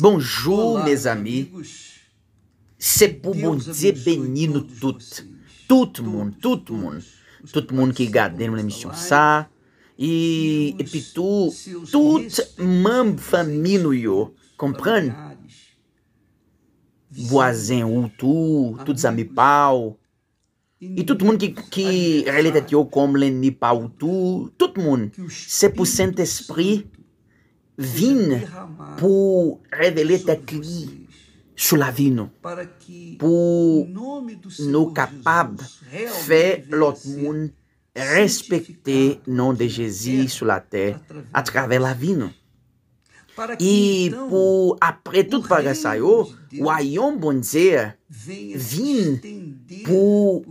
Bonjou, me zami, se pou moun de benin nou tout. Tout moun, tout moun. Tout moun ki gade nou l'emisyon sa. E pi tout, tout moun famin nou yo. Kompran? Boazen ou tou, tout zami pa ou. E tout moun ki relite ti yo komlen ni pa ou tou. Tout moun, se pou sent espri. vigne pour révéler tes cris Soulavino, pour nous capables faire l'autre monde respecter le nom de Jésus sur la terre à travers la vigne. E então por, apre tudo para saiu, o Ayon Bonzer vim por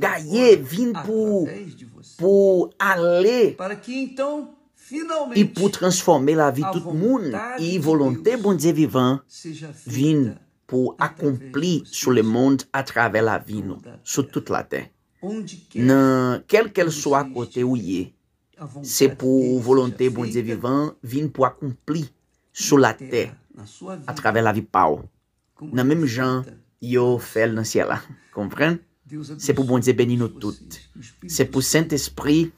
ganhar, vim por, por aller para que então Et e pour transformer la vie de tout le monde. Et volonté, bon Dieu vivant vienne pour accomplir sur le monde, à travers la vie, sur toute la terre. Non, qu'elle soit à côté où ou est, c'est pour volonté, bon Dieu vivant vienne pour accomplir sur la terre, à travers la vie, Pau. Dans même menm jan fait dans le là hein. C'est pour bon Dieu bénir nous toutes. C'est pour Saint-Esprit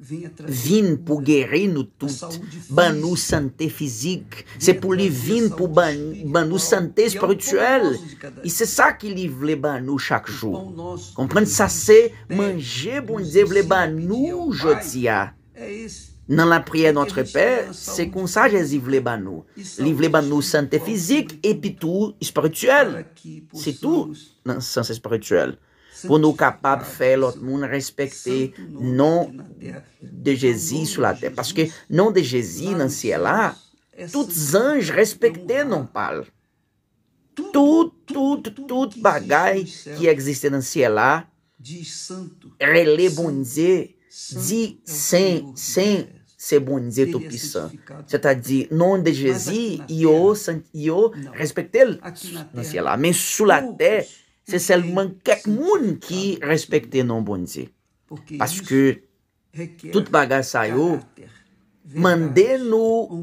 vin pour guérir nous toutes, ban nous santé physique, c'est pour lui vin pour ban, ban nous santé spirituelle, et c'est ça qu'il voulait ban nous chaque jour. Comprendre ça c'est manger bon Dieu voulait ban nous je dans la prière notre Père, c'est comme ça Jésus voulait ban nous. Il voulait nous santé physique et puis tout spirituel. C'est tout dans le sens spirituel. pour nous capables de faire l'autre monde respecter nom de Jésus sur la terre. Parce que nom de Jésus dans le ciel là, tous les anges respectaient non parle. Tout, tout, tout bagaille qui existait dans le ciel là, relève bon Dieu, dit saint, saint, c'est bon Dieu tout-puissant. C'est-à-dire, nom de Jésus, il respectait le ciel là. Mais sous la terre, Se selman kek moun ki respekte nan bondze. Paske tout bagaj sa yo, mande nou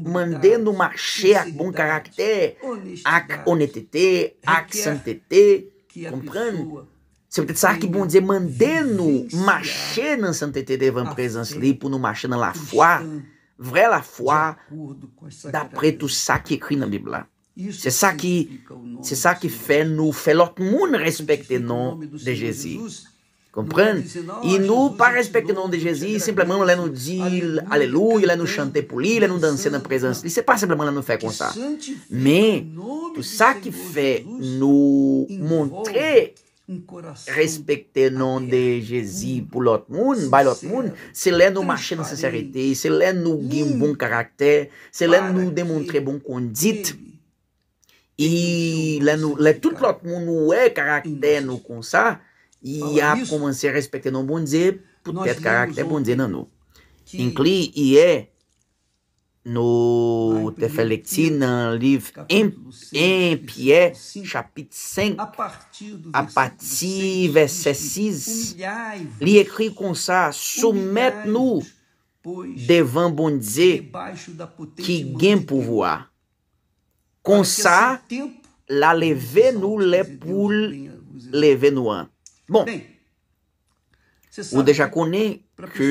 mache ak bon karakter, ak onetete, ak santete, kompren? Se pe te sa ki bondze, mande nou mache nan santete devan prezans li pou nou mache nan la fwa, vre la fwa, dapre tout sa ki ekri nan Bibla. C'est ça que c'est que qui fait nous o l'autre monde respecter le de Jesus, compreende? E não para respeitar o nome de Jesus, simplesmente lá não diz aleluia, ele não chante por ali, ele não dança na presença. Isso é para simplesmente ela não faz contar. Mas, o que fez no montre respeitar o nome de Jesus por outro mundo, para outro mundo, se ela não marcha na sinceridade, se ela não guia um bom caráter, se ela não demonstra bom condito, I lè tout lòk moun nou e karakter nou konsa, i ap komanse respektè nou bondze, pou tèt karakter bondze nan nou. Inkli i e nou tefeleksi nan liv en piè chapit 5, a pati vè sesis, li ekri konsa soumet nou devan bondze ki gen pouvoa. Kon sa, la leve nou le pou leve nou an. Bon, ou deja konen ki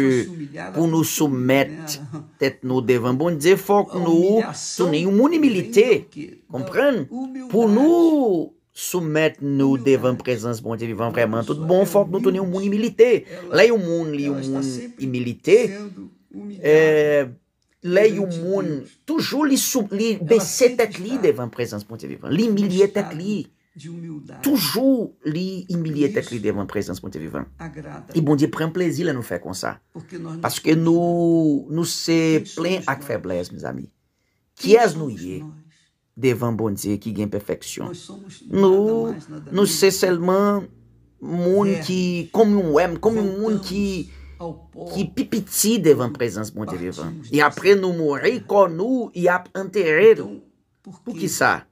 pou nou soumet tet nou devan. Bon, dize, fok nou tounen yon moun imilite. Kompran? Pou nou soumet nou devan prezans bon, dize, vivan vreman tout bon, fok nou tounen yon moun imilite. Lay yon moun li yon moun imilite. Eeeh... Le yu moun toujou li besetak li devan prezans ponte vivan. Li imilyetak bon li. Toujou li imilyetak li devan prezans ponte vivan. I bondi pren plezi la nou fe kon sa. Paske nou se plen ak feblez, mizami. Ki as nou ye devan bondi ki gen pefeksyon. Nou se selman moun ki kom yon wem, kom yon moun ki... Oh, oh. qui pipitit devant présence mon Dieu Et après nous mourir, quand nous y a enterré. Pour qui ça?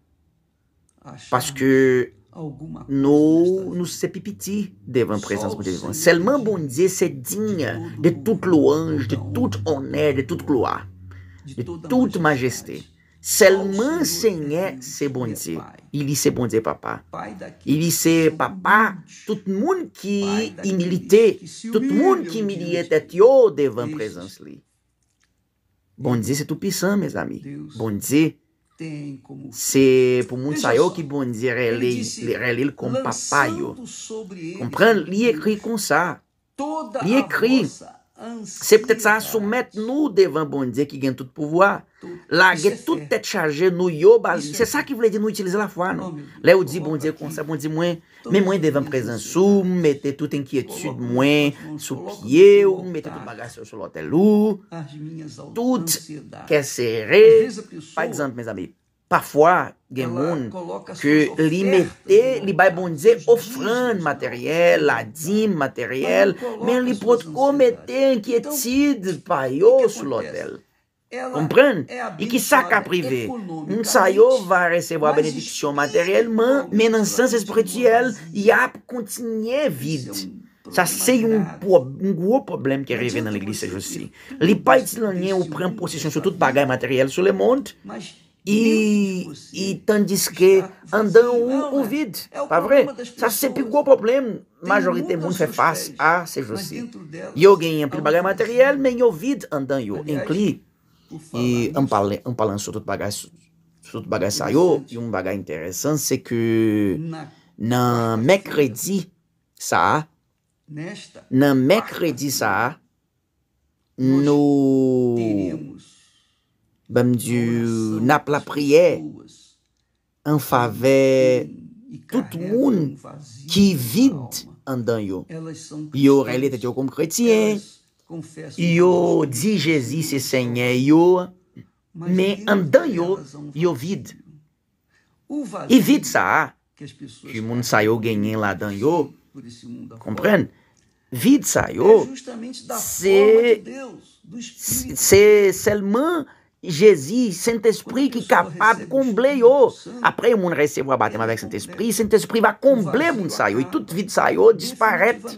Parce que nous, nous sommes pipiti devant présence mon Dieu Seulement bon Dieu, c'est digne de toute louange, de toute honneur, de toute gloire, de toute majesté. Selman senye se bondze. I li se bondze papa. I li se papa, tout bon bon moun ki imilite, tout moun ki imilite yo devan prezans li. Bondze se tou pisan, mes ami. Bondze, se pou moun sayo ki bondze relil kom papa yo. Komprende? Li ekri kon sa. Li ekri. Se ptet sa soumet nou devan bondze ki gen tout pouvoa. Tout. La ge non? bon, bon bon tout et charge nou yo, se sa ki vle di nou itilize la fwa, non? Le ou di bondi e konsep, bondi mwen, men mwen devan prezen sou, mwen mette tout enki etude mwen sou pie, mwen mette tout bagas yo sou lotel ou, tout ke sere. Par exemple, mes ami, pafwa gen moun, ke li mette, li bay bondi e ofran materiel, la din materiel, men li pot komete enki etude pa yo sou lotel. Comprende? É e que saca privé. Um saio vai receber a benedição material, mas en sens assim. e a continuer vide. Ça, c'est un, un gros problème qui arrive dans l'église aujourd'hui. Les païtilanien ou prennent possession sur toute bagaille matérielle sur le monde. E, e tandis que andam o, o vide, tá Isso é sempre igual problema, majorité mundo faz face a ser choses E alguém ganho bagagem material, mas é o vide andando inclui E an palan sou tout bagay sa yo. Yon bagay interesant se ke nan Mekredi sa. Nan Mekredi sa nou bèm di naplapriye an fave tout moun ki vit an dan yo. Yo relite di yo kom kretien. E Io dizes isso, Senhor, io me andanho io vid. E vid sa que o mundo saiu ganhei lá danho. Compreende? Vid saiu. É se se seulement Jesus, Saint-Esprit que é capaz de combler. Après, le monde recevra o baptême avec Saint-Esprit. Saint-Esprit vai combler o mundo saiu. E vie de saiu, disparaître.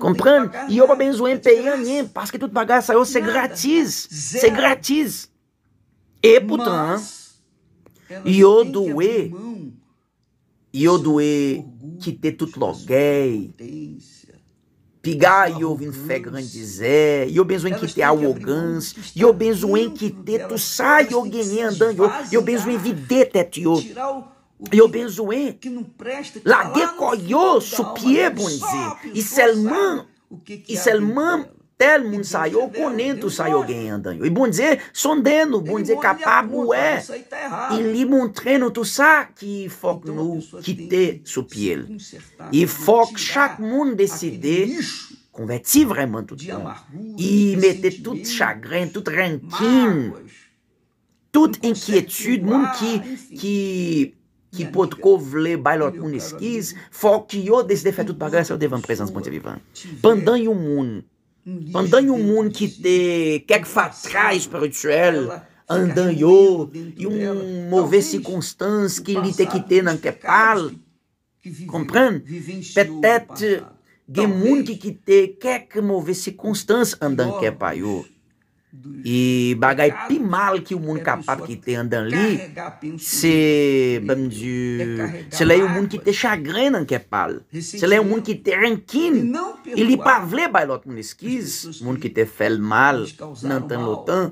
Comprendre? Il n'y a pas besoin de payer rien parce que toute bagage, ça c'est gratis. C'est gratis. Et pourtant, il y a doué. Il y a doué quitter tout l'orgueil. Pigar yo vim fé e eu né? benzoen que ter e eu benzoen que ter tu sai eu ganhei e eu benzoen videte tio. yo ben zoen, la ge koyo sou pie, bon zi, i selman, i selman tel moun sayo, konen tou sayo gen yandan yo, i bon zi, sonde nou, bon zi, kapab ou e, il li moun tre nou tou sa, ki fok nou kite sou pie el, i fok chak moun deside, konweti vreman tout an, i mette tout chagren, tout renkin, tout enkyetud, moun ki, ki, qui peut couvrir par leur punisquise, faut desse y ait des se eu devam presença devant présence bon Dieu vivant. Pendant un monde, pendant un monde qui était quelque fatras spirituel, andant yo, e um mauvais circunstance que lhe tem que ter na que pal, comprende? Peut-être, gen moun ki ki te kek mauvais circunstance andant que é pa yo, I e bagay pi mal ki w moun kapap ki te andan li, se le yon moun ki te chagren nan kepal, se le yon moun ki te renkin, ili e e pa vle bay lot moun eskiz, moun ki te fel mal nan tan lotan.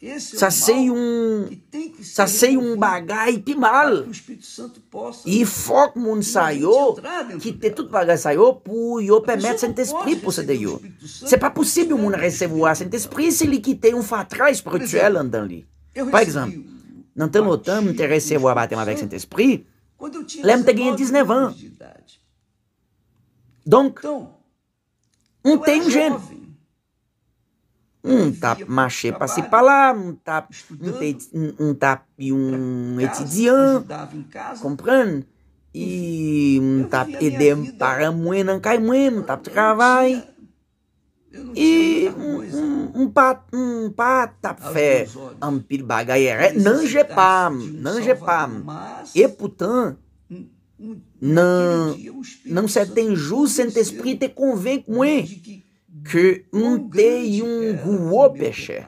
Esse é um, um que tem um bagai e pimal o e foco mundo saiu que tem tudo bagai saiu pu e o permite é sem espírito você deu é para possível mundo receber sem espírito se ele que tem um fatrais para o tuel andando ali por exemplo não tem lotando te receber bate uma vez sem espírito lembra que ganhou 19 anos então um tem gente um tap machê passei para lá, um tap, um, um, tap e um etidian, comprando E um tap edem para moer não cai moer um tap de travai. E um, pat, um pat tap fé, um pir bagaié, não gepam, não gepam. E putan, não, não se tem jus, sem espírito e convém com ele. ke mwen te yon gwo peche.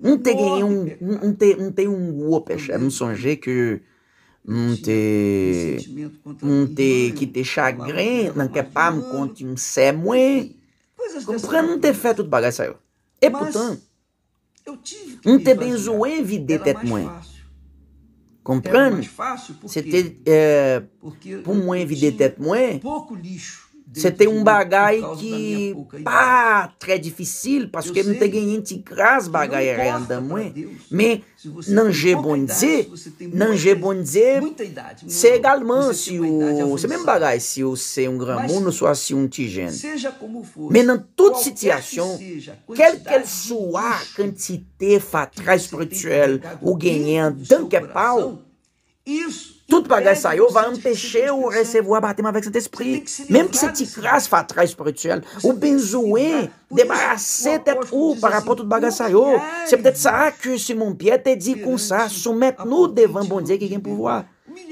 Mwen te yon gwo peche. Mwen sonje ke mwen te... mwen te ki te chagre, nan ke pa mwen konti mwen se mwen. Kompre mwen te fe tout bagay sa yo. E poutan, mwen te ben zoen vide tet mwen. Kompre mwen? Se te pou mwen vide tet mwen, pou mwen vide tet mwen, Você tem um bagay que, pá, é difícil, porque não tem ninguém te traz bagay ainda, mãe Mas não é bom dizer, não é bom dizer, você é galmão, se o, você mesmo bagay, se você é um gramuno, só se é um tigeno. Seja como for. Mas em toda situação, quer que ele sua quantidade fatal espiritual, ou ganhando, tanto que pau, isso Tout bagay sayo va empeshe ou resevo abatema vek sent espri. Memm ki se ti kras fatra esprituel, ou ben zoen debarase tet ou parapot tout bagay sayo. Se petet sa akou si moun pye te di kon sa, soumet nou devan bondye ki gen pou vwa.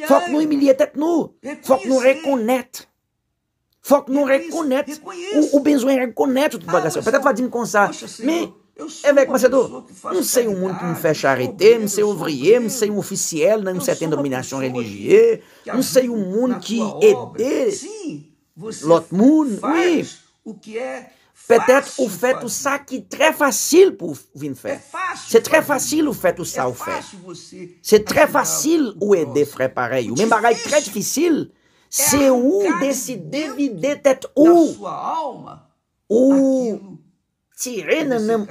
Fok nou emilye tet nou. Fok nou rekonet. Fok nou rekonet. Ou ben zoen rekonet tout bagay sayo. Petet va di m kon sa. Men. É Évêque Macedo, não sei um mundo que me fecha a reter, não sei ouvrier, não sei um oficial, não sei tem dominação religiosa, não sei um mundo que é de mundo, oui. O que é Peut-être o feto ça que très facile pour vir É fácil. É fácil o feto ça é o faire. C'est très facile o de frère pareil. O même é très difícil. É c'est o décider vider tête où. Ou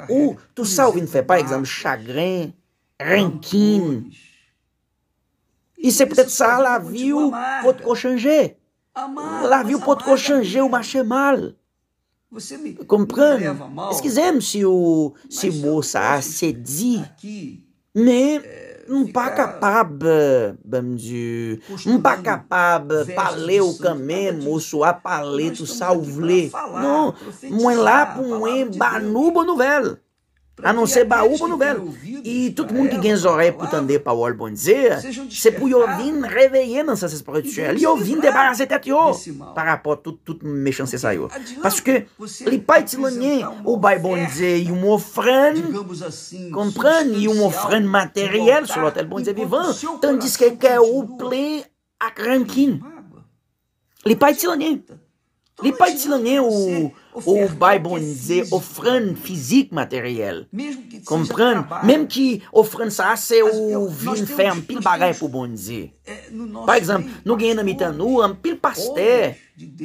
ou tout ça, não fait, par exemplo chagrin, ranking E você pode ça lá viu, pode changer. Lá viu, pode changer ou marcher mal. Você me Comprende? Esquisemos se o se moça a cedi, né? É, um Mpacapaba, Bamdieu. Mpacapaba, paleu, camê, moço, apaleto, salvlé. Não, um lá, punhé, banuba, novela a não ser baúba no velo. E todo mundo que genzoré é putandê é para o bom dizer, se pui ouvindo reveillando essas produções, e ouvindo debarrasser até tio, para pó tudo, tudo mexendo você saiu. Parce que, li pai tilanien, o bai assim, bom dizer, e uma ofrande, comprando, e uma material materiel, o l'hôtel bom dizer vivant, diz que quer o plein a cranquine. Li pai tilanien. Li pai tilanien, o ou by bonze ofrande physique matérielle. Comprendre, même qui offrande ça, c'est ou vin faire un pile bagay pour bonze. Par exemple, nous gagnons dans mitan nous un pile pasteur,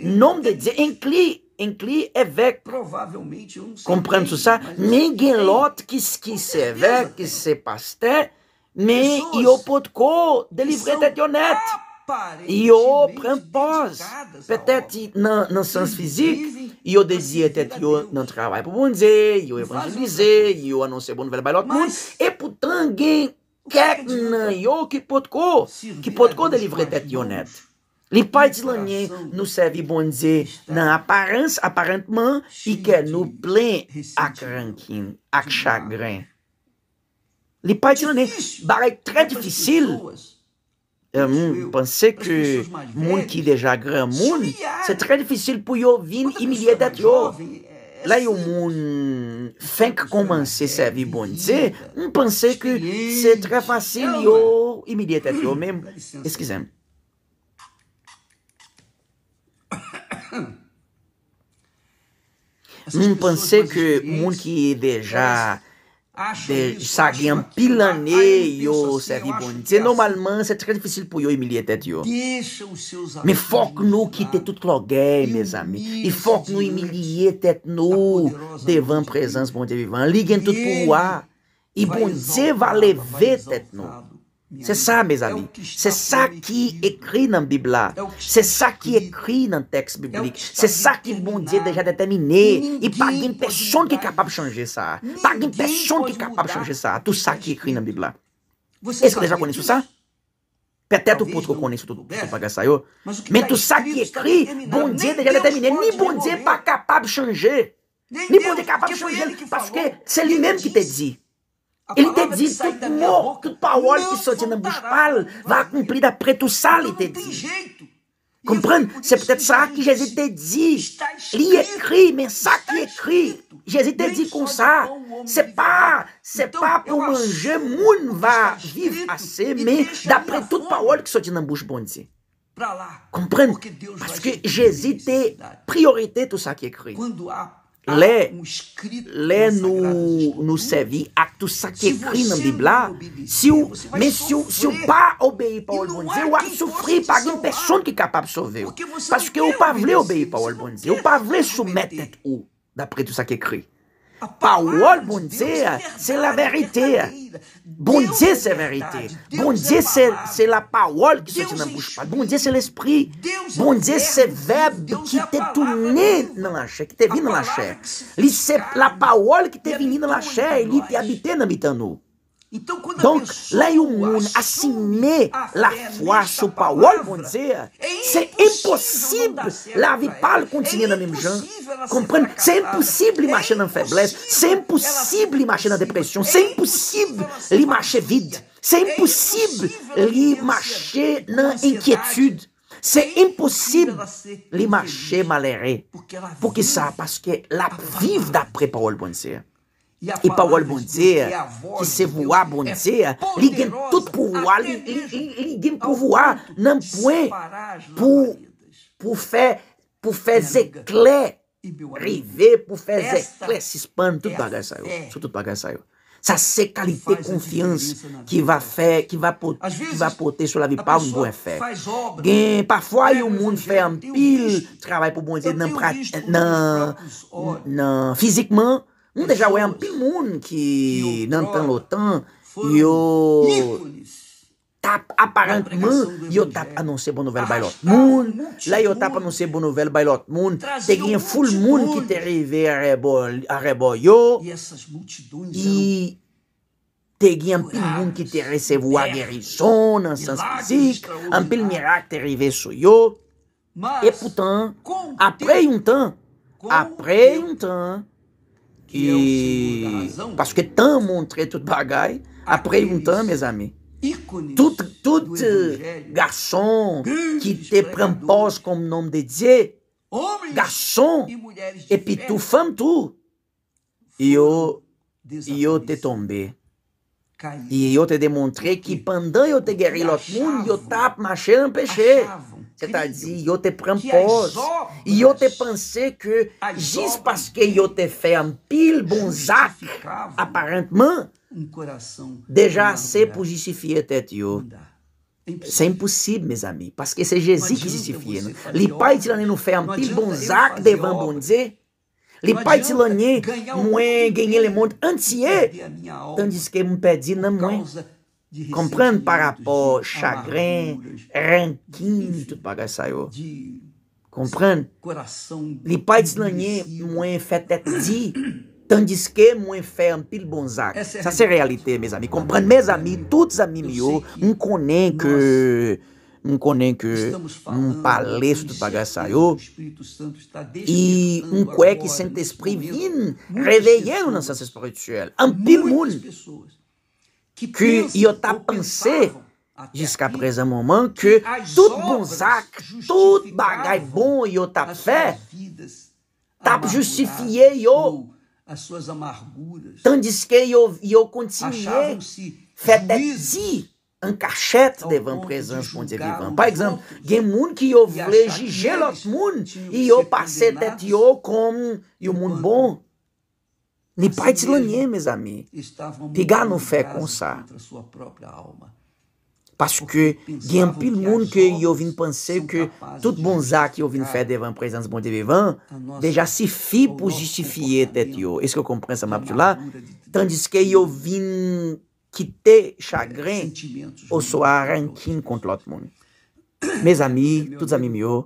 nom de Dieu inclui, inclui évêque. Provavelmente um Comprendre tout ça, ninguém l'autre qui qui c'est évêque, qui c'est pasteur, mais il au pot de livrer tête honnête. Yo pren pos, peteti nan sans fizik, yo deziye tet yo nan travay pou bonze, yo evanjulize, yo anonse bon nouvel balot moun, e pou tangen ket nan yo ki potko, ki potko de livre tet yo net. Li pae di lanen nou sevi bonze nan aparentman, ike nou plen akrankin, ak chagren. Li pae di lanen, barek tre difisil. Mwen panse ke moun ki deja gran moun, se tre defisil pou yo vin imidye det yo. La yo moun fank komanse sa vi bon. Mwen panse ke se tre fasil yo imidye det yo. Mwen panse ke moun ki deja gran moun, De sa gen pil ane yo sebi bonite Se normalman se tre difisil pou yo emilye tet yo Me fok nou kite tout logey me zami E fok nou emilye tet nou Devan prezans bonite vivan Ligen tout pou wwa E bonite va leve tet nou É c'est ça, mes amis. C'est ça qui écrit dans la Bible. É c'est ça qui écrit dans le texte é biblique. C'est ça que bon Dieu déjà déterminé. Et pas une personne qui est capable de changer ça. Pas une personne qui est capable de changer ça. Tout ça qui est écrit dans la Bible. Est-ce que déjà connaissez ça? Peut-être né? que vous connaissez tout ça. Mais tá tout ça qui est écrit, bon Dieu déjà déterminé. Ni bon Dieu pas capable de changer. Ni bon Dieu capable de changer. Parce que c'est lui-même qui te dit. Il te dit, tout mot, toute parole qui sortit de la bouche pâle va accomplir d'après tout ça, il te dit. comprends? c'est peut-être ça que Jésus te dit. Il écrit, mais ça qui écrit. Jésus te dit comme ça. C'est pas, c'est pas pour manger, moun va vivre assez, mais d'après toute parole qui sortit de la bouche bon Dieu. parce que Jésus te priorité tout ça qui écrit. lè nou sèvi ak tout sa ke kri nan Bibla, men si ou pa obeye pa oul bonze, ou ak soufri pa gen person ki kapab sove ou, paske ou pa vle obeye pa oul bonze, ou pa vle soumetet ou, dapre tout sa ke kri. Euh, la Parole, bon Dieu, c'est la vérité. Bon Dieu, c'est la vérité. Bon Dieu, c'est la parole qui sort dans la bouche. Bon Dieu, c'est l'esprit. Bon Dieu, c'est le verbe qui t'est tourné dans la chair, qui t'est venu dans la chair. C'est la parole qui t'est venue dans la chair et qui t'est habité dans nous. Donk la yon moun asime la fwa sou pa wol bon seye Se imposible la vi pale kontine nan im jan Se imposible li mache nan febles Se imposible li mache nan depresyon Se imposible li mache vide Se imposible li mache nan enkyetude Se imposible li mache malere Pouke sa, paske la vive da pre pa wol bon seye I pa wol bondze, ki se vwa bondze, li gen tout pou vwa, li gen pou vwa nan pwen pou fè zekle rive, pou fè zekle sispande, tout bagay sa yo. Sa se kalite konfians ki va fè, ki va pote, ki ah, va pote sou la vi pavon gwe fè. Gen pa fwa yon moun fè an pil travay pou bondze nan pratik, nan fisikman nan... Não já o Pimun, que Nantan Lotan, e o. Tap aparente mun, e o tap tá tá a não ser bom novelo bailot mun, lá o tap tá a não ser bom novelo bailot mun, um full mun que te river a reboio, e essas multidões e tem um mun que te recebeu a guérison, a sans physique, um pil miracle te river so yo e portanto, après um temps, après um temps, E parce que tant montré tout bagaille après un temps, mes amis, tout, tout euh, garçon qui te prend poste comme nom de Dieu, garçon, et puis tout femme, tout, il je te tombé. Et je te démontré que pendant yo te guéri l'autre monde, tap ma un péché. C'est-à-dire, tá yo te propose, yo te pensé que, juste parce que yo te fait un pile bon zac, apparemment, déjà assez pour justifier tête yo. É c'est impossível, meus amigos, parce que c'est Jésus qui justifie. Li pai ti lani nou fè an pil bon zak devan bon Dieu. Li pai ti lani mwen genye le monde entier. Tandis que me pedi nan mwen comprando para pó, chagrin, ranquinho, para Senhor. Comprando. Lipai deslanhé, mwen ti, tandis que mwen fè um pile bonzac. é a realidade, meus amigos. Comprendre, meus amigos, todos amigos mio, um connaît que... Um conen que um palestro para saiu e um cué que Santo Espírito vim reveillando nossa espiritual. Um pile que, eu estava pensando, disse a presa que, que tudo bom saco, tudo bagai bom e eu tá fé, tá justifiei eu. As suas amarguras. Tanto que eu, eu continuei. Fedeci. um cachete devant présence presente Dieu vivant. Par exemple, il que eu moun qui ont vlé juger l'autre moun, eu ont passé tête yo o mundo bom. Ni pa etis la nye, me zami. Piga nou fe kon sa. Paske gen pil moun ke yo vin panse ke tout bon za ki yo vin fe devan prezant bon devan, veja si fi pou justifiye tet yo. Eske yo komprensa map tu la, tan diske yo vin kite chagren ou so aran kin kont lot moun. Me zami, tout zami myo,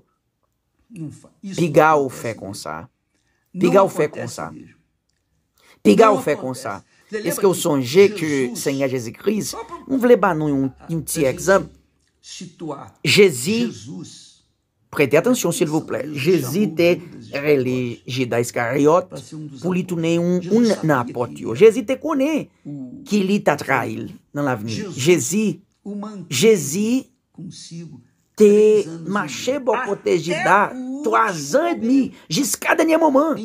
piga ou fe kon sa. Piga ou fe kon sa. Diga non, ou fe kon sa? Non, non. Eske ou sonje ki senye Jezi Kriz? Ou vle ba nou yon tiye exam? Jezi, prete atensyon sil vople. Jezi te reli jida iskariot pou li toune yon un napot yo. Jezi te kone ki li tatra il nan la veni. Jezi, Jezi... te maché bocotejida, toazan demi, giscada minha mamã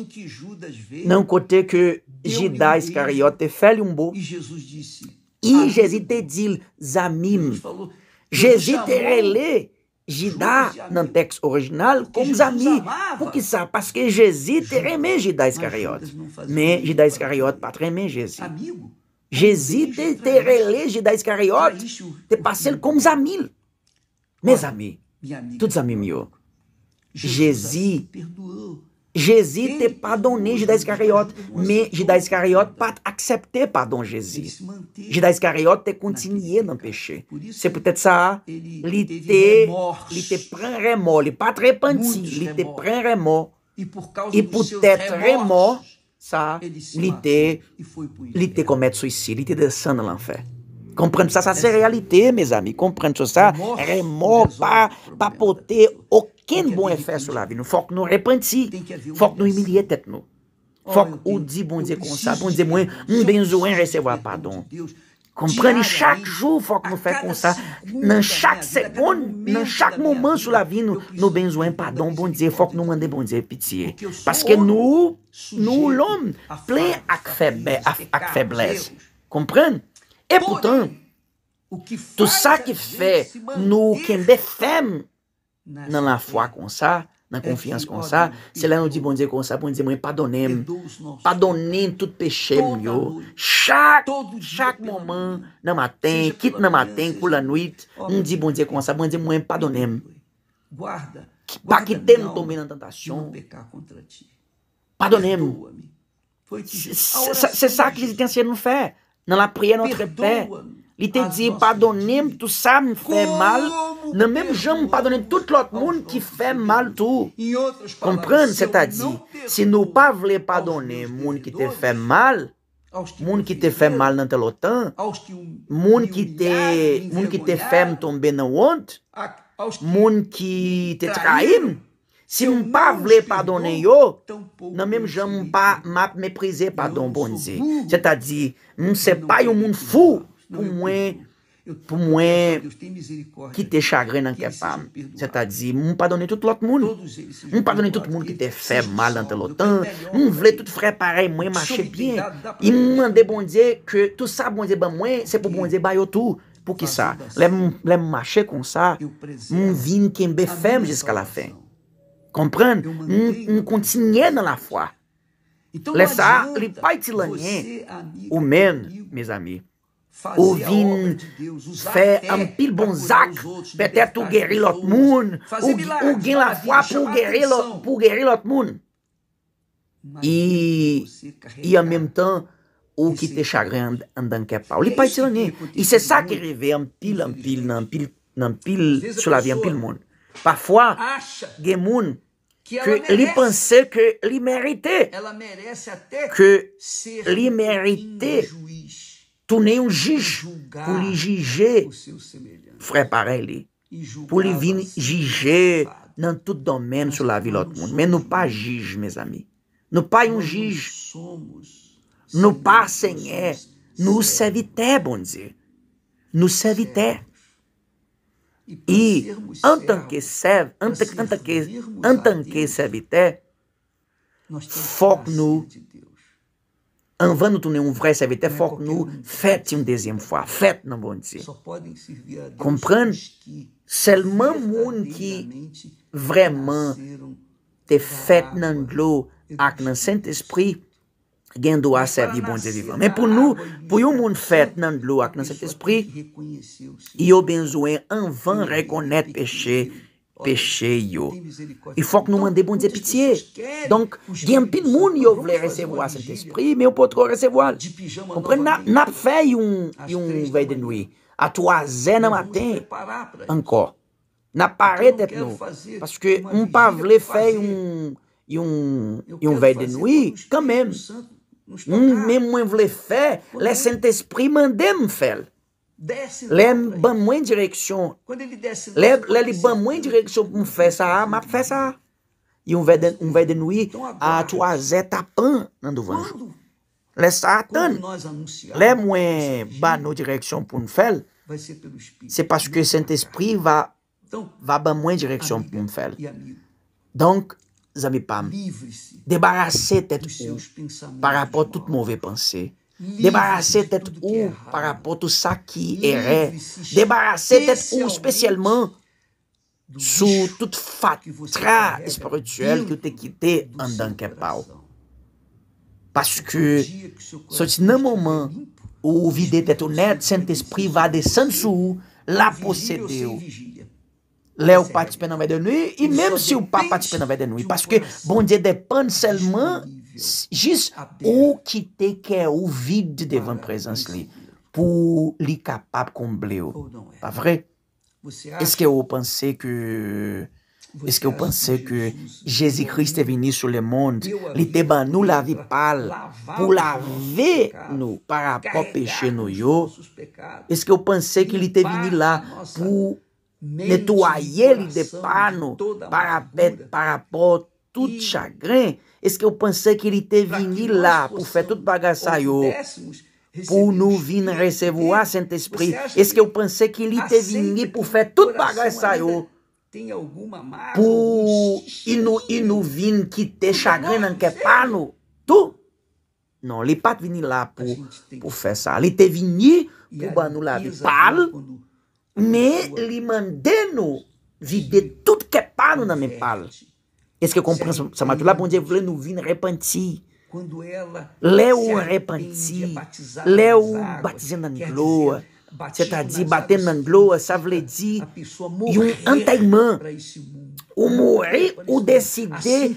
Não côté que Judá Iscariote fele um bo. E Jesus disse e Jesus te dil zamim. Jesus te relê Jidá, no texto original como zami. Por que sabe? Porque Jesus te remê Judá Iscariote. Mas Judá Iscariote pas remê Jesus. Amigo. Jesus te, te relê Judá Iscariote, te passou como zamil. Mes amis, todos amigos meus, Jésus, Jésus te pardonné, Judas Iscariote, mais Judas Iscariote pas accepté pardon Jésus. Judas Iscariote te continué dans le péché. C'est peut-être ça, il te prend remords, il pas repenti, il te prend remords. E peut-être remords, ça, Ele te comete suicídio, ele te descend na fé. komprende sa, sa se realite, mes ami, komprende sa, re mò pa, pa pote okèn bon efè sou la vi nou, fòk nou repenti, fòk nou imilietet nou, fòk ou di, bon dize kon sa, bon dize mwen, mwen benzoen recewa padon, komprende, chak jou fòk nou fè kon sa, nan chak sekoun, nan chak mouman sou la vi nou, nou benzoen padon, bon dize, fòk nou mande, bon dize, pitiye, paske nou, nou lom, ple ak feblez, komprende, Et é, pourtant, tu ça qui fait nous qu'un femme dans la foi comme ça, dans é la confiance comme ça, c'est là nous dit bon Dieu comme ça, bon Dieu, moi pardonnez pardonnez tout péché yo. Chaque chaque moment não matem quitte não matin pour la nuit, nous dit bon Dieu comme ça, bon Dieu, moi pardonnez Pas quitter nous tomber dans tentation. Pardonnez-moi. C'est ça que les anciens nous nan la priye notre pe, li te di, padonem, tou sa m fe mal, nan mèm jan m padonem, tout lòt moun ki fe mal tou, kompren, se ta di, si nou pa vle padonem, moun ki te fe mal, moun ki te fe mal nan tel otan, moun ki te, moun ki te fem tombe nan wont, moun ki te traim, Si moun pa vle padone yo, nan mèm jan moun pa map meprize padon bonze. Se ta di, moun se paye moun fou pou mwen pou mwen ki te chagre nan ke pa. Se ta di, moun padone tout l'ot moun. Moun padone tout moun ki te fe mal ante l'otan. Moun vle tout frepare moun manche pien. Moun mende bonze ke tout sa bonze ban mwen se pou bonze bayo tou. Pou ki sa? Lè mou manche kon sa, moun vin ke mbe fem jiska la fenk. Comprends? On continue dans la foi. Et le c'est ça. On ne peut pas dire les gens, mes amis, ont fait un bon être pour guérir l'autre monde, ou ont la foi pour guérir l'autre monde. E Et en même temps, on a fait des chagrins dans la vie. On Et c'est ça qui est arrivé sur la vie de le monde. Parfois, acha que lui pensait que lui méritait, que lhe méritait tourner un juge pour lui juger, frère pareil, pour lui venir juger dans tout domaine sur la vie l'autre monde. Mais nous pas juge, mes amis. Nous pas um juiz, Nous pas, Seigneur, nous serviteurs, bon Dieu. Nous serviteurs e Antanquecev, Antanquecevité, foco no Anvando tu nenhum vrai serviteur foco no fete um deuxième fois, fait não vou dizer. Comprende? Seulement moun que vraiment te fete nan l'eau avec le Saint-Esprit gen do a sebi bonze vivan. Men pou nou, pou yon moun fet nan lo ak nan set espri, yo benzoen anvan rekonnet peche, peche yo. Yon fok nou mande bonze pitiye. Donk, gen pil moun yo vle resevo a set espri, men yo potro resevo al. Kompre, nap fe yon vey de nwi. A to azen a maten, anko. Nap pare de plou. Paske yon pa vle fe yon vey de nwi, kan menm. Mwen hmm, mwen vle fe, le Saint-Esprit mande mwen fel. Le mwen ban mwen direksyon. Le li ban mwen direksyon pou mwen fe sa a, mwen fe sa a. Yon ve denoui a tou a zet apan nan dovanjou. Le satan. Le mwen ban nou direksyon pou mwen fel, se paske Saint-Esprit va ban mwen direksyon pou mwen fel. Donk, zami pam, debarase tèt ou, par rapport tout mouvè pensè, debarase tèt ou, par rapport tout sa ki erè, debarase tèt ou, spesyeleman, sou tout fat, tra espirituel, koutè kitè, an dan kepa ou, paske, sot nan mouman, ou ou vide tèt ou nèd, sènt espri vade sènt sou ou, la posè tè ou, lè ou pati pe nan vè denoui, e mèm si ou pa pati pe nan vè denoui, paske bon diè depan selman, jis ou ki te ke ou vide devan prezans li, pou li kapap koumble ou, pa vre? Eske ou panse ke, eske ou panse ke, Jezi Christe vini sou le moun, li te banou la vi pal, pou la ve nou, para pa peche nou yo, eske ou panse ke li te vini la, pou, Ne tou a ye li de panou para pet, para pot, tout chagren, eske yo panse ki li te vini la pou fè tout bagay sayou, pou nou vini recevo a sent espri, eske yo panse ki li te vini pou fè tout bagay sayou, pou inou vini ki te chagren anke panou, tou? Non, li pat vini la pou fè sa. Li te vini pou banou la de panou, me li mandeno vide tudo que é pano na minha pala. Esse que eu compro sa matula bom dia vle no vin repanti. Quando ela Leu repanti. Leu batizando na gloa. Você tá de batendo na gloa, savledi. E um antaimã. O morrer, o decidir assim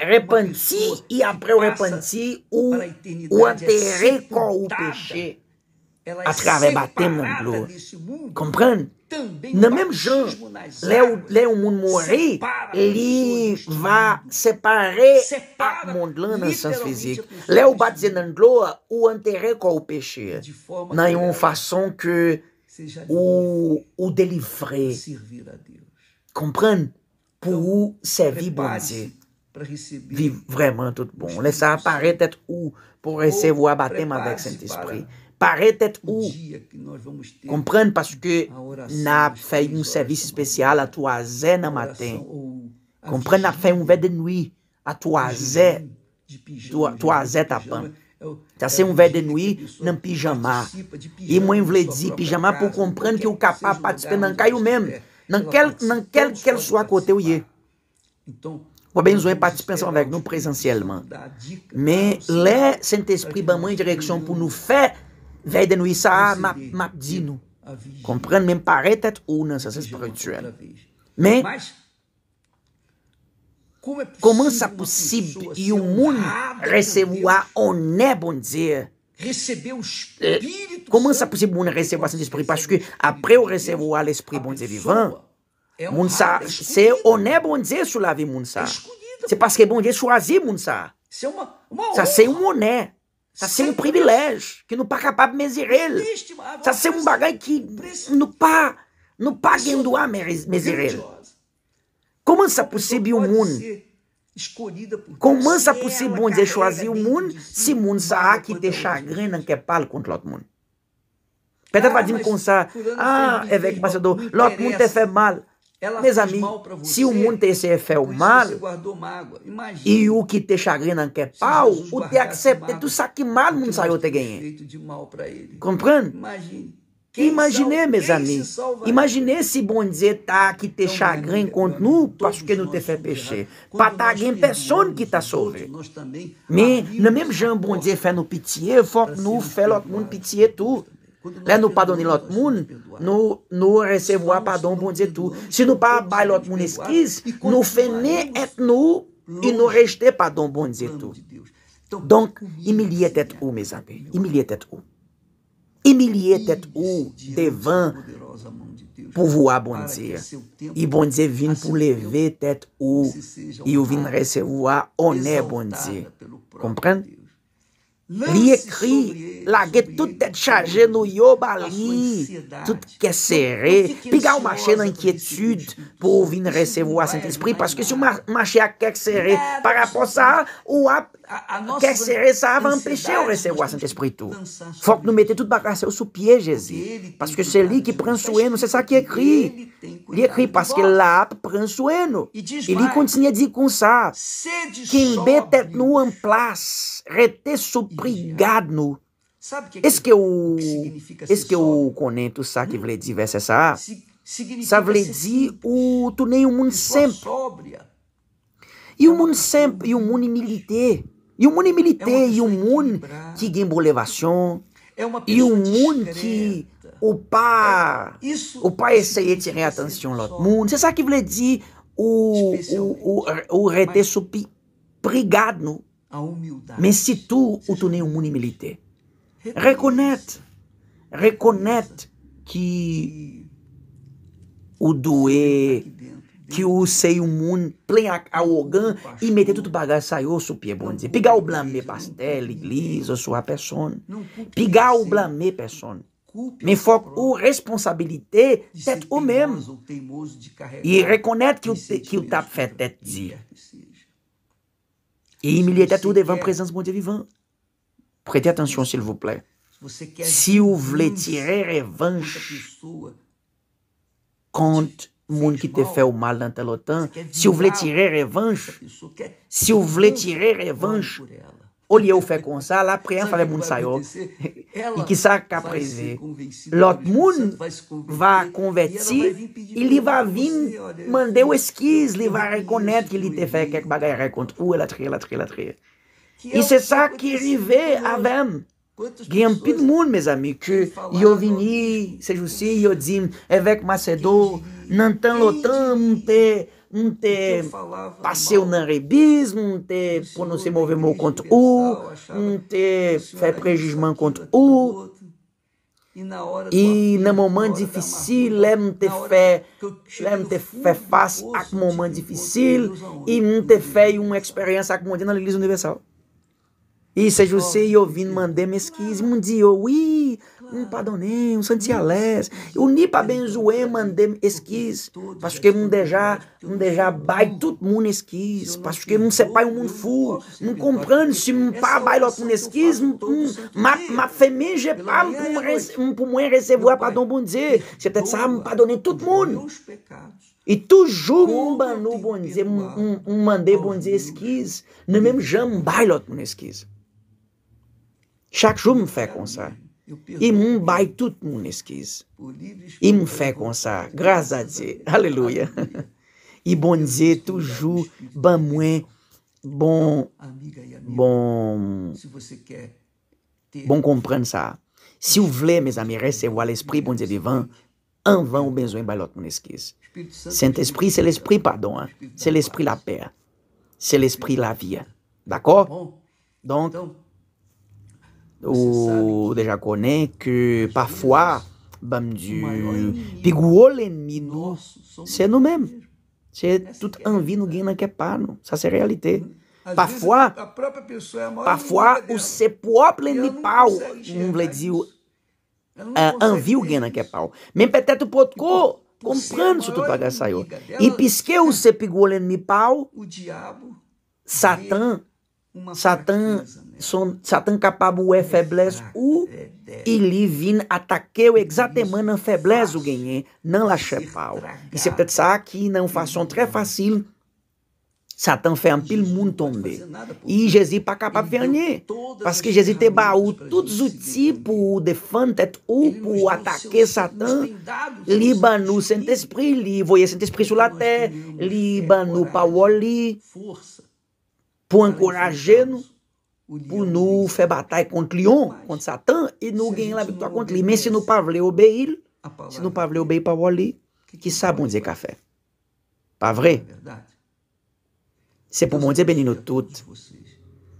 repanti e après repanti, o, o enterrer com o peixe. à travers baptême dans l'eau. Comprendre? Dans le même genre, le le monde mourir, il va séparer le monde dans le sens physique. Les bat baptisé dans l'eau, ou le quoi au péché. Dans une façon que ou ou délivrer, comprenez? Pour servir bon Dieu. Vivre vraiment tout bon. Laisse apparaître être pour oh, recevoir baptême avec Saint-Esprit paraît être où comprendre parce que n'a fait un service spécial à toi dans le matin. Comprendre n'a fait un verre de nuit à toi-même. toi heures tapant. Ça c'est un verre de nuit dans pyjama. Et moi je voulais dire pyjama pour comprendre que vous capable de um participer dans caillou même. Dans quel dans quel quel soit côté où est. Ou bien, nous participation avec nous présentiellement. Mais le Saint-Esprit, ben, une direction pour nous faire Veille de nous, ça m'a dit nous. Comprendre même paraître être ou non, ça c'est spirituel. Mais, comment ça possible que euh, le monde recevoir un bon Dieu? Comment ça possible que recevoir cet esprit? Parce que après, recevoir l'esprit bon Dieu vivant. C'est un bon Dieu sur la vie, mon ça. C'est parce que bon Dieu choisit, mon Dieu. Ça c'est un oh, honneur. Está sendo um privilégio, que não de para mesirele. Está sendo um bagaço que não pá, não de endoar mesirele. Como é possível o mundo? Como é possível dizer choisir o mundo se o mundo sair que deixa grana que fala é contra o mundo? Peut-être pas dire comme ça, ah, évêque Macedon, l'autre monde te fait mal. Ela Meus se o mundo tem esse efeito mal, e o que te chagrina que é pau, o te accepta, tu saquimado não saiu te ganhar. Compreende? Imagine. Imaginei, meus amigos. É Imaginei se bom dizer tá que te chagrin continua, parce que não te fait pêcher. Para tá alguém pessoa que tá sobre Mas, no mesmo jeito, bom dizer, fé no pitié, foco no, fé no mundo pitié, tudo. Lè nou pa doni lot moun, nou recevo a pa don bondze tou. Si nou pa bay lot moun eskiz, nou fene et nou, nou rejte pa don bondze tou. Donk, imilie tet ou, me zang, imilie tet ou. Imilie tet ou devan pou vou a bondze. I bondze vin pou leve tet ou, i ou vin recevo a one bondze. Komprende? Li ekri, la ge tout et chaje nou yo bali. Tout ke sere. Pi ga ou mache nan kietude pou vin resevo a sent espri. Paske sou mache a kek sere. Par apos sa, ou ap... Quer se rezava empêcher de recevoir Saint-Esprit. Faut que nous mettez toute bagasse sous pied, Jésus. Parce que c'est lui que prend soin, c'est que é écrit. Il é parce porque là prend soin. Ele continua a dizer com ça. Quem bete é no amplas, place, rete sous brigade que o esse que é o é conento sabe que voulait dire verset ça? Ça voulait dire o tu nem o mundo sempre. E o mundo sempre, e o mundo em militer. E o Mune militar é e o Mune que Guimbo elevação é e o Mune que o pá, é, o pa esse de tirar atenção lot mundo. Você sabe que vou dizer o o o, o rete supi brigado no. Mas se tu o tu nem o mundo militar reconhece, reconhece que o doer ki ou sei ou moun plen a ogan i mette tout bagaj sa yo sou pi e bondi. Pi ga ou blanme pastel, igliz, ou sou a person. Pi ga ou blanme person. Men fok ou responsabilite tet ou men. I rekonet ki ou tap fet tet di. I imilie tet ou devan prezans bondi vivan. Preti atensyon sil vou ple. Si ou vle tire revanch kont moun ki te fè ou mal nan tel otan, si ou vle tire revansh, si ou vle tire revansh, ou li ou fè kon sa, la preen fave moun sayo, e ki sa ka preve, lot moun va konveci, li va vin mande ou eskiz, li va rekonet ki li te fè kek bagay rekon tou, e la tri, e la tri, e la tri, e se sa ki rive avèm, Guillaume Moon, mes amis, que Yovini, Sejussi, Yodzim, Evec Macedo, Nantan Lotan, não ter, não ter passeu na rebis, não ter por não se mover contra o, não ter fé prejudicando contra o, e na momento difícil, lembra ter fé, lembra ter fé face a um momento difícil, e não ter fé e uma experiência acomodada na Igreja Universal. I e se jose yo vin oh. mandem eskiz Moun di yo, wii Moun padonen, moun santi ales Yo ni pa ben zoen mandem eskiz Paske moun deja Moun deja bay tout moun eskiz Paske moun sepay moun fou Moun kompran si moun pa bay lot moun eskiz Moun map femen je pa Moun pou mwen resevo a padon bondze Se te sa moun padonen tout moun E toujou moun banou bondze Moun mande bondze eskiz Nou mèm jan moun bay lot moun eskiz Chaque jour, me fais comme ça. Il me baille tout mon esquisse Il me fait comme ça. Grâce à Dieu. Alléluia. Il bon Dieu toujours, ben moins, bon, bon, bon comprendre ça. Si vous voulez, mes amis, recevoir l'esprit, bon Dieu, devant, en vain, au besoin, par ben, l'autre mon esquisse. Saint-Esprit, c'est l'esprit, pardon. Hein? C'est l'esprit la paix. C'est l'esprit la vie. D'accord? Donc, ou déjà connaît que parfois, bam du pigou l'ennemi, c'est nous-mêmes. C'est toute envie nous gagne que pas nous. Ça c'est réalité. Parfois, é parfois o seu próprio animal, um blediu, envie ou gagne que pas. Même peut-être pour quoi comprando se tu pagar saiu. E ou c'est pigou l'ennemi pau, o diabo, Satan, Satã Satan capable ou est faiblesse ou il y vient attaquer exactement en faiblesse ou gagner, non lâcher pas. Et c'est peut-être ça qui, d'une façon très mm. facile, Satan fait un pile monde tomber. E Jésus pas capable de gagner. Parce que Jésus te baou todos os outils pour défendre ou pour attaquer Satan. Libano Saint-Esprit, li voyer Saint-Esprit sur la terre, libano parole, pour encourager nous. Pou nou fè batay kont Lyon, contra Satan, e nou gen la vitória contra li. Men si nou pa vle obeil, si o pa vle obeil pa wali, ki sa bon diye ka fè? Pa vre? Se pou bon diye beni nou tout.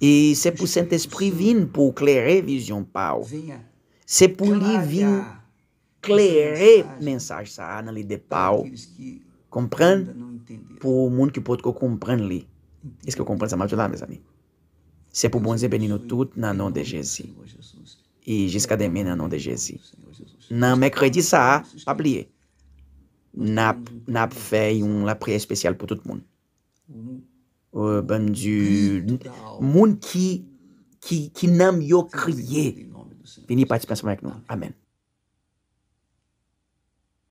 E se pou sent espri vin pou klere vizyon pa ou. Se pou li vin klere mensaj sa nan li de pa ou. Kompren? Pou moun ki pot ko kompren li. Eske kompren sa matola, mes ami? Se pou bonze beni nou tout nanon de Jezi. E jiska deme nanon de Jezi. Nan me kredi sa, pa plie. Nap fey un la priye spesyal pou tout moun. Ben di, moun ki nanm yo kriye. Beni pati pensman ek nou. Amen.